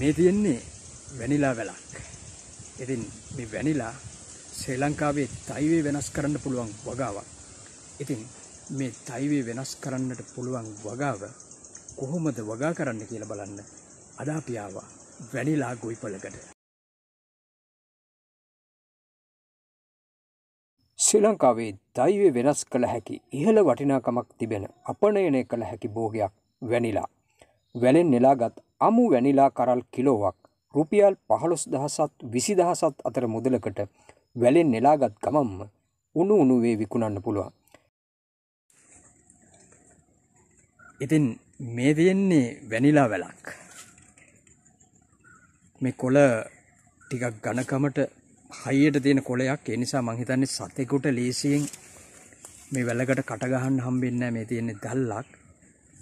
මේ තියෙන්නේ වැනිලා වැලක්. ඉතින් මේ වැනිලා ශ්‍රී ලංකාවේ තයිවේ වෙනස් කරන්න පුළුවන් වගාවක්. ඉතින් මේ තයිවේ වෙනස් කරන්නට පුළුවන් වගාව කොහොමද වගා කරන්න කියලා බලන්න අද අපි ආවා වැනිලා ගොවිපලකට. ශ්‍රී ලංකාවේ දෛවය වෙනස් කළ හැකි ඉහළ වටිනාකමක් තිබෙන අපනයනය කළ හැකි භෝගයක් වැනිලා. වැලෙන් නෙලාගත් අමු වැනිලා කරල් කිලෝවක් රුපියල් පහළොස් දහසත් විසි දහසත් අතර මුදලකට වැලෙන් නෙලාගත් ගමම්ම උණු උණුවේ විකුණන්න පුළුවන්. ඉතින් මේ තියෙන්නේ වැනිලා වැලක්. මේ කොළ ටිකක් ඝනකමට හයියට තියෙන කොළයක් ඒ නිසා මං හිතන්නේ සතෙකුට ලේසියෙන් මේ වැලකට කට ගහන්න හම්බෙන්නේ නැහැ මේ තියෙන්නේ ගල්ලක්.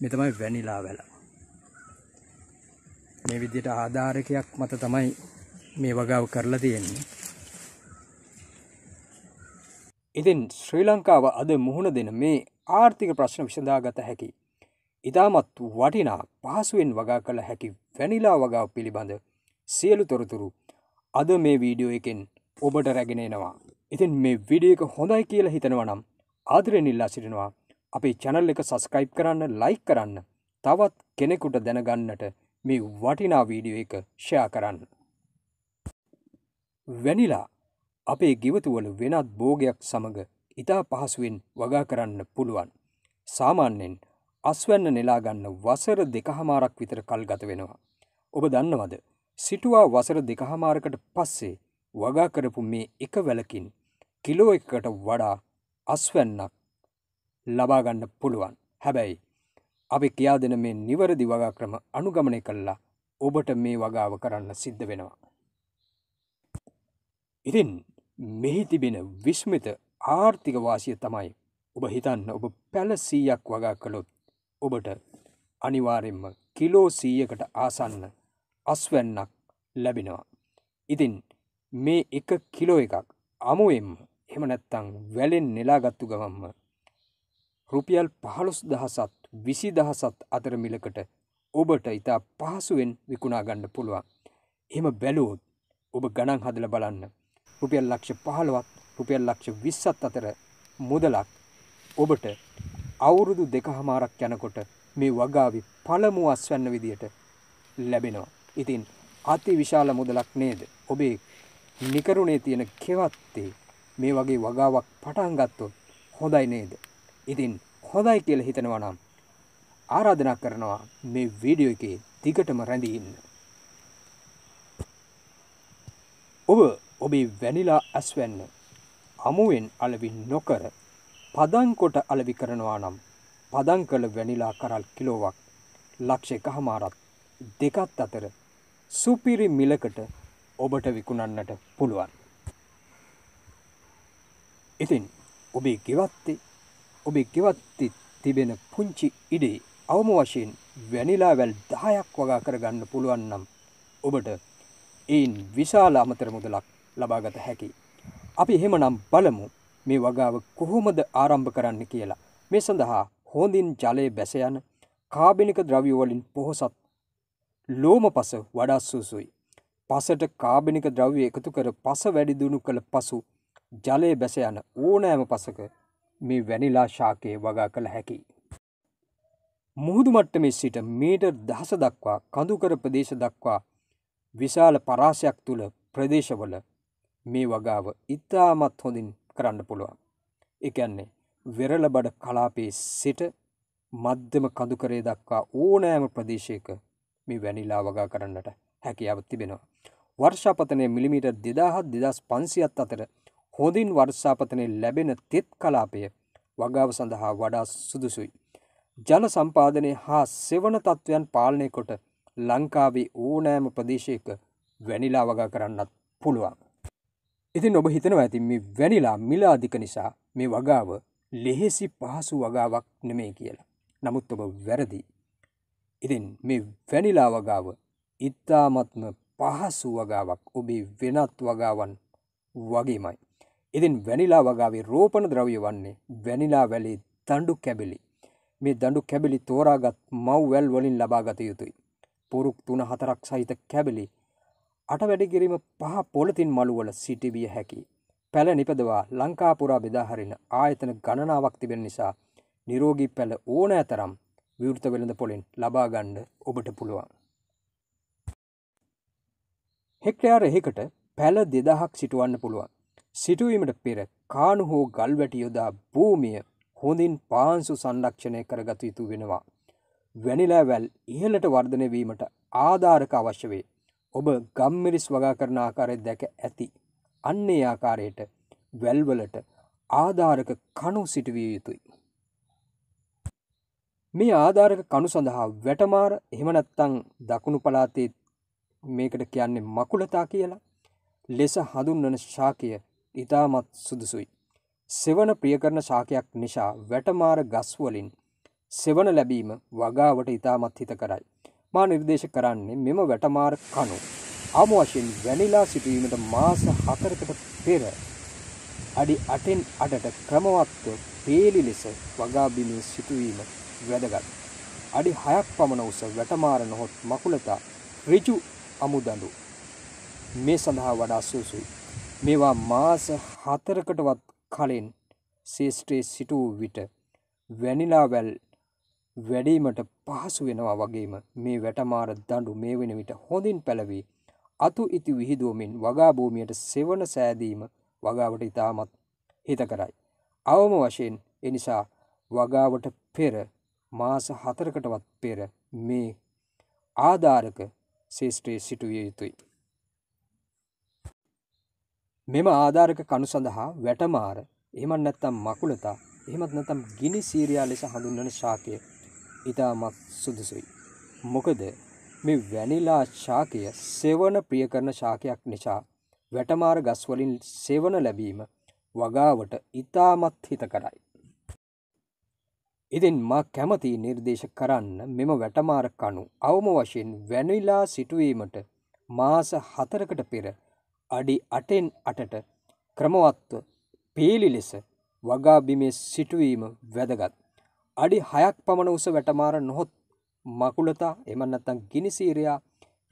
මේ තමයි වැනිලා වැල. මේ විදිහට ආධාරකයක් මත තමයි මේ වගාව කරලා තියෙන්නේ. ඉතින් ශ්‍රී ලංකාව අද මුහුණ දෙන මේ ආර්ථික ප්‍රශ්න විසඳාගත හැකි. ඉතාමත් වටිනා පහසුවෙන් වගා කළ හැකි වැනිලා වගාව පිළිබඳ සියලු තොරතුරු අද මේ වීඩියෝ එකෙන් ඔබට රැගෙනෙනවා. ඉතින් මේ විඩිය එක හොඳයි කියලා හිතනවනම් ආදරෙන් ඉල්ලා සිටිනවා අපේ චැනල් එක සස්කයිප් කරන්න ලයික් කරන්න තවත් කෙනෙකුට දැනගන්නට මේ වටිනා වීඩියෝ එක ෂයා කරන්න. වැනිලා අපේ ගෙවතුවල වෙනත් බෝගයක් සමඟ ඉතා පහසුවෙන් වගා කරන්න පුළුවන්. සාමාන්‍යෙන් අස්වැන්න නෙලාගන්න වසර දෙකහමාරක් විතර කල් ගත වෙනවා. ඔබ දන්නවද සිටුවා වසර දෙකහමාරකට පස්සේ වගා කරපු මේ එක වැලකින් කිලෝ එකකට වඩා අස්වැන්නක් ලබාගන්න පුළුවන් හැබැයි අපි කියා දෙන මේ නිවැරදි වගාක්‍රම අනුගමනය කළා ඔබට මේ වගාව කරන්න සිද්ධ වෙනවා. ඉතින් මෙහි තිබෙන විස්මිත ආර්ථික වාසිය තමයි ඔබ හිතන්න ඔබ පැලසීයක් වගා කළොත් ඔබට අනිවාරෙන්ම කිලෝ සීයකට ආසන්න අස්වැන්නක් ලැබෙනවා. ඉතින් මේ එක කිලෝ එකක් අමුවෙන්ම එහෙම නැත්තං වැලෙන් නෙලාගත්තු ගමම්ම රුපියල් පහළොස් දහසත් විසි දහසත් අතර මිලකට ඔබට ඉතා පහසුවෙන් විකුණාගන්න පුළුවන්. එහෙම බැලුවොත් ඔබ ගණන් හදල බලන්න. රුපියල් ලක්ෂ පහළවත් රුපියල් ලක්ෂ විස්සත් අතර මුදලක් ඔබට අවුරුදු දෙක හමාරක් යනකොට මේ වගාවි පළමු අස්වැන්න විදියට ලැබෙනවා. ඉතින් අති විශාල මුදලක් නේද. ඔබේ නිකරුණේ තියෙන කෙවත්තේ මේ වගේ වගාවක් පටන්ගත්තොත් හොඳයි නේද. ඉතින් හොඳයි කියල හිතනවනම් ආරාධනා කරනවා මේ වීඩියෝ එකේ දිගටම රැඳී ඉන්න. ඔබ ඔබේ වැනිලා ඇස්වැන්න අමුවෙන් අලවි නොකර පදන්කොට අලවි කරනවා නම් පදන් කළ වැනිලා කරල් කිලෝවක් ලක්ෂ එකහමාරත් දෙකත් අතර සුපිරි මිලකට ඔබට විකුණන්නට පුළුවන්. ඉතින් ඔබේ ගෙවත්තේ ඔබේ ගෙවත්ති තිබෙන පුංචි ඉඩේ අවම වශයෙන් වැනිලා වැල් දහයක් වගා කරගන්න පුළුවන් නම් ඔබට එයින් විශාල අමතර මුදලක් ලබාගත හැකි. අපි එහෙමනම් බලමු මේ වගාව කොහොමද ආරම්භ කරන්න කියලා. මේ සඳහා හොඳින් ජලය බැස යන කාබිනික ද්‍රව්‍යවලින් පොහොසත් ලෝම පස වඩා සුසුයි. පසට කාබිනික ද්‍රව්‍ය එකතු කර පස වැඩි දුණු කළ පසු ජලය බැස යන ඕනෑම පසක මේ වැනිලා ශාකයේ වගා කළ හැකි. මුහුදු මට්ටමේ සිට මීටර් දහස දක්වා කඳුකර ප්‍රදේශ දක්වා විශාල පරාසයක් තුළ ප්‍රදේශවල මේ වගාව ඉතාමත් හොඳින් කරන්න පුළුවන්. එකන්නේ වෙරළබඩ කලාපේ සිට මධ්‍යම කඳුකරේ දක්වා ඕනෑම ප්‍රදේශයක මේ වැනිලා වගා කරන්නට හැකියාව තිබෙනවා. වර්ෂාපතනය මිලිමීට දෙදාහත් දෙදස් පන්සියත් අතර හොඳින් වර්ෂාපතනය ලැබෙන තෙත් කලාපය වගාව සඳහා වඩා සුදුසුයි. ජල සම්පාදනය හා සෙවන තත්ත්වයන් පාලනය කොට ලංකාවේ ඕනෑම ප්‍රදේශයක වැනිලා වගා කරන්නත් පුළුවන්. ඉතින් ඔබ හිතනවා ඇති මේ වැනිලා මිලාධික නිසා මේ වගාව ලෙහෙසි පහසු වගාවක් නෙමේ කියලා. නමුත් ඔබ වැරදි. ඉතින් මේ වැනිලා වගාව ඉතාමත්ම පහසු වගාවක් ඔබේ වෙනත් වගාවන් වගේමයි. ඉතින් වැනිලා වගාවේ රෝපණ ද්‍රව්‍ය වන්නේ වැනිලා වැලේ තණ්ඩු කැබිලි. මේ දඩු කැබිලි තෝරාගත් මව්වැල් වලින් ලබාගත යුතුයි. පුරුක් තුන හතරක් සහිත කැබිලි අට වැඩිගිරීම පහ පොලතින් මළුවල සිටිවිය හැකි. පැළ නිපදවා ලංකාපුරා බෙදාහරින ආයතන ගණනාවක් තිබෙන නිසා නිරෝගී පැළ ඕනෑ තරම් විවෘත වෙළඳ පොලින් ලබාගණ්ඩ ඔබට පුළුවන්. හෙක්ටයාර එහෙකට පැළ දෙදහක් සිටුවන්න පුළුවන්. සිටුවීමට පෙර කානු හෝ ගල්වැටියොදා භූමිය හොඳින් පාංශු සංරක්ෂණය කරගත යුතු වෙනවා. වැනිලෑවැල් ඉහළට වර්ධනය වීමට ආධාරක අවශ්‍ය වේ. ඔබ ගම්මිරිස් වගා කරන ආකාරය දැක ඇති. අන්නේ ආකාරයට වැල්වලට ආධාරක කණු සිටවිය යුතුයි. මේ ආධාරක කණු සඳහා වැටමාර එහෙම නැත්නම් දකුණු පළාතේ මේකට කියන්නේ මකුලතා කියලා ලෙස හඳුන්වන ශාකය ඊටමත් සුදුසුයි. සෙවන ප්‍රියකරන ශාකයක් නිසා වැටමාර ගස්වලින් සෙවන ලැබීම වගාවට ඉතාමත් හිත කරයි. මා නිර්දේශ කරන්නේ මෙම වැටමාර කණු. අම වශයෙන් වැනිලා සිටීමට මාස හතරකට පෙර අඩි අටෙන් අඩට ක්‍රමවත්ව පේලි ලෙස වගාබිමේ සිටුවීම වැදගත්. අඩි හයක් පමණ උස වැටමාර නොහොත් මකුලතා රිජු අමුදඩු. මේ සඳහා වඩා සුසුයි. මේවා මාස හතරකටවත් කලින් ශේෂ්ත්‍රයේ සිටූ විට වැනිලාවැල් වැඩීමට පහසු වෙනවා වගේම මේ වැටමාර දඬු මේ වෙන විට හොඳින් පැලවී අතු ඉති විහිදුවමින් වගා භූමියට සෙවන සෑදීම වගාවට ඉතාමත් හිත කරයි. අවම වශයෙන් එනිසා වගාවට පෙර මාස හතරකටවත් පෙර මේ ආධාරක ශේෂ්ත්‍රයේ සිටුවිය යුතුයි. මෙම ආධාරක කණු සඳහා වැටමාර එහෙමත් නැත්නම් මකුලතා එහෙමත් නැත්නම් ගිනි සීරියා ලෙස හඳුන්වන ශාකය ඉතාමත් සුදුසුයි. මොකද මේ වැනිලා ශාකය සෙවන ප්‍රිය කරන ශාකයක් නිසා වැටමාර ගස්වලින් සෙවන ලැබීම වගාවට ඉතාමත් හිතකරයි. ඉතින් මා කැමති නිර්දේශ කරන්න මෙම වැටමාර කණු අවම වශයෙන් වැනිලා සිටුවීමට මාස හතරකට පෙර අඩි අටෙන් අටට ක්‍රමවත්ව පේලි ලෙස වගාබිමේ සිටුවීම වැදගත්. අඩි හයක් පමණ උස වැටමාර නොහොත් මකුලතා එමන්නත්තන් ගිනිසීරයා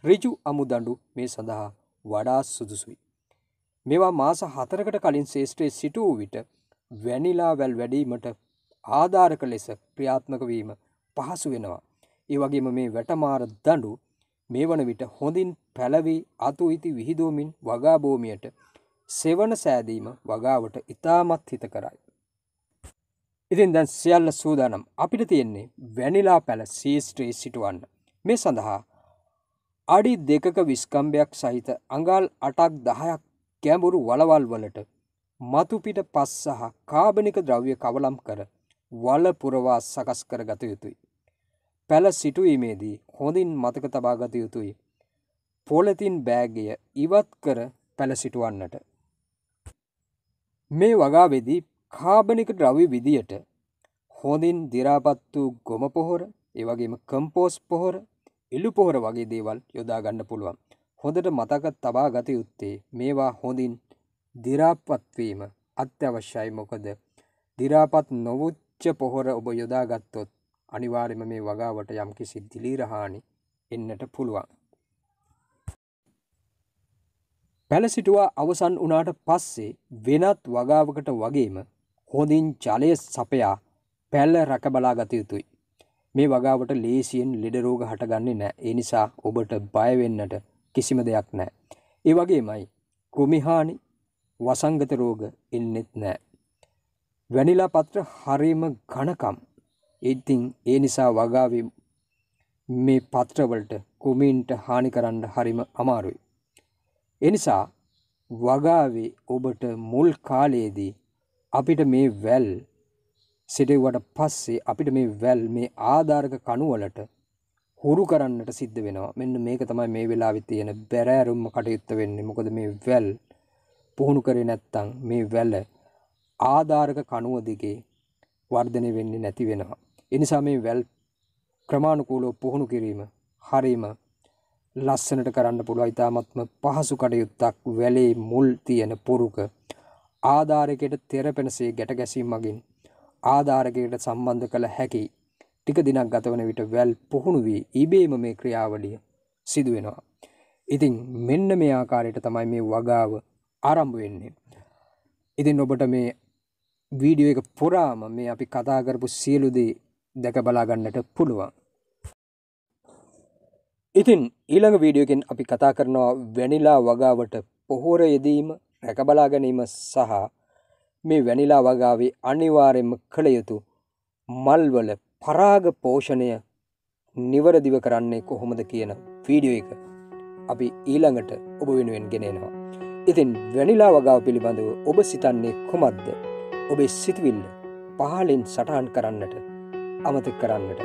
රිජු අමුදඩු මේ සඳහා වඩා සුදුසුයි. මෙවා මාස හතරකට කලින් ශේෂ්ත්‍රයේ සිටූ විට වැනිලා වැල් වැඩීමට ආධාරක ලෙස ක්‍රියාත්මක වීම පහසු වෙනවා. ඒ වගේම මේ වැටමාර දඩු මේ වන විට හොඳින් පැලවී අතු ඉති විහිදෝමින් වගාභූමියට සෙවන සෑදීම වගාවට ඉතාමත් හිත කරයි. ඉතින් දැන් සියල්ල සූදානම් අපිට තියෙන්නේ වැනිලා පැල සීස්ට්‍රී සිටුවන්න. මේ සඳහා අඩි දෙකක විස්කම්භයක් සහිත අඟල් අටක් දහයක් කැඹුරු වලවල් වලට මතුපිට පස් සහ කාබනික ද්‍රව්‍ය කවලම් කර වල පුරවා සකස් කර ගත යුතුයි. පැළ සිටුවීමේදී හොඳින් මතක තබාගත යුතුයි. පොලතින් බෑගය ඉවත් කර පැළ සිටුවන්නට. මේ වගාවෙදී කාබනික ද්‍රවි විදියට හොඳින් දිරාපත් වූ ගොම පොහොර ඒවගේම කම්පෝස් පොහොර එළු පොහොර වගේ දේවල් යොදාගන්න පුළුවන්. හොඳට මතක තබා ගත යුත්තේ මේවා හොඳින් දිරාපත්වීම අත්‍යවශ්‍යයි මොකද දිරාපත් නොවුච්ච පොහොර ඔබ යොදාගත්තොත් අනිවාර්යම මේ වගාවට යම්කිසි දිලීරහානි එන්නට පුළුවන්. පැලසිටුවා අවසන් වනාට පස්සේ වෙනත් වගාවකට වගේම හොඳින් ජලය සපයා පැල්ල රැකබලා ගත යුතුයි. මේ වගාවට ලේසියෙන් ලෙඩරෝග හටගන්නේ නෑ ඒ නිසා ඔබට බයවෙන්නට කිසිම දෙයක් නෑ. ඒ වගේමයි කෘමිහානි වසංගත රෝග එන්නෙත් නෑ. වැනිලා පත්‍ර හරීම ඝනකම් ඉතින් ඒ නිසා වගාවේ මේ පත්‍රවලට කුමීන්ට හානි කරන්න හරිම අමාරුයි. එනිසා වගාවේ ඔබට මුල් කාලයේදී අපිට මේ වැල් සිටෙව්වට පස්සේ අපිට මේ වැල් මේ ආධාරක කණුවලට හුරු කරන්නට සිද්ධ වෙනවා. මෙන්න මේක තමයි මේ වෙලාවේ තියෙන බැරෑරුම්ම කටයුත්ත වෙන්නේ. මොකද මේ වැල් පුහුණු කරේ නැත්තම් මේ වැල ආධාරක කණුව දිගේ වර්ධනය වෙන්නේ නැති වෙනවා. එනිසා මේ වැල් ක්‍රමාණුකූලෝ පුහුණු කිරීම හරීම ලස්සනට කරන්න පුළුව ඉතාමත්ම පහසු කඩයුත්තක් වැලේ මුල් තියෙන පුරුක ආධාරකයට තෙරපෙනසේ ගැට ගැසීම් මගින් ආධාරකයට සම්බන්ධ කළ හැකි ටික දිනක් ගතවන විට වැල් පුහුණු වී ඉබේම මේ ක්‍රියාවලිය සිදුවෙනවා. ඉතින් මෙන්න මේ ආකාරයට තමයි මේ වගාව ආරම්භ වෙන්නේ. ඉතින් ඔබට මේ වීඩියෝ එක පුරාම මේ අපි කතා කරපු සියලු දේ දැක බලාගන්නට පුළුවන්. ඉතින් ඊළඟ වීඩියෝකෙන් අපි කතා කරනවා වැනිලා වගාවට පොහොර යෙදීම රැකබලාගැනීම සහ මේ වැනිලා වගාවේ අනිවාරෙන්ම කළ යුතු මල්වල පරාග පෝෂණය නිවරදිව කරන්නේ කොහොමද කියන වීඩියෝ එක අපි ඊළඟට ඔබ වෙනුවෙන් ගෙනෙනවා. ඉතින් වැනිලා වගාව පිළිබඳව ඔබ සිතන්නේ කුමක්ද ඔබේ සිතුවිල්ල පහලින් සටහන් කරන්නට අමතක කරන්නට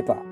එපා.